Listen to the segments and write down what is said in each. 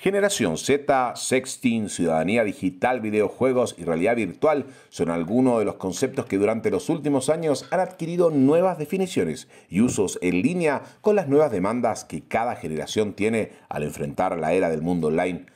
Generación Z, sexting, ciudadanía digital, videojuegos y realidad virtual son algunos de los conceptos que durante los últimos años han adquirido nuevas definiciones y usos en línea con las nuevas demandas que cada generación tiene al enfrentar la era del mundo online.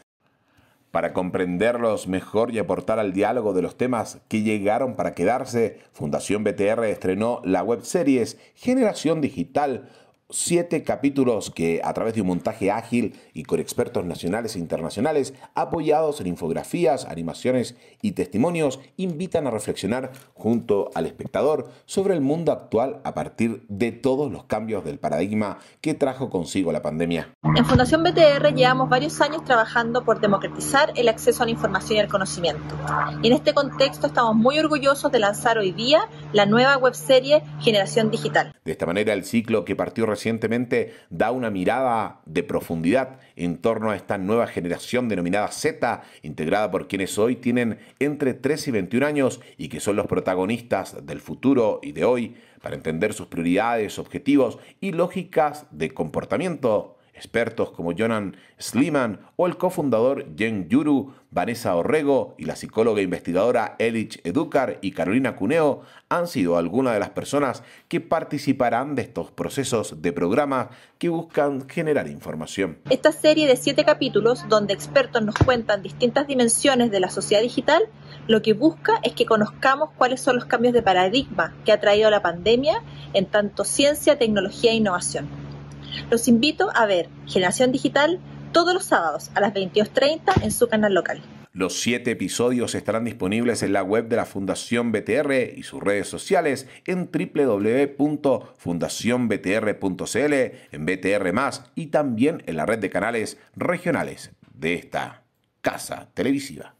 Para comprenderlos mejor y aportar al diálogo de los temas que llegaron para quedarse, Fundación BTR estrenó la webseries Generación Digital, siete capítulos que, a través de un montaje ágil y con expertos nacionales e internacionales, apoyados en infografías, animaciones y testimonios, invitan a reflexionar junto al espectador sobre el mundo actual a partir de todos los cambios del paradigma que trajo consigo la pandemia. En Fundación BTR llevamos varios años trabajando por democratizar el acceso a la información y al conocimiento. en este contexto estamos muy orgullosos de lanzar hoy día la nueva webserie Generación Digital. De esta manera, el ciclo que partió recién recientemente da una mirada de profundidad en torno a esta nueva generación denominada Z, integrada por quienes hoy tienen entre 3 y 21 años y que son los protagonistas del futuro y de hoy, para entender sus prioridades, objetivos y lógicas de comportamiento. Expertos como Jonan Sliman o el cofundador Jen Yuru, Vanessa Orrego y la psicóloga e investigadora Elich Educar y Carolina Cuneo han sido algunas de las personas que participarán de estos procesos de programa que buscan generar información. Esta serie de siete capítulos, donde expertos nos cuentan distintas dimensiones de la sociedad digital, lo que busca es que conozcamos cuáles son los cambios de paradigma que ha traído la pandemia en tanto ciencia, tecnología e innovación. Los invito a ver Generación Digital todos los sábados a las 22.30 en su canal local. Los siete episodios estarán disponibles en la web de la Fundación BTR y sus redes sociales en www.fundacionbtr.cl, en BTR y también en la red de canales regionales de esta casa televisiva.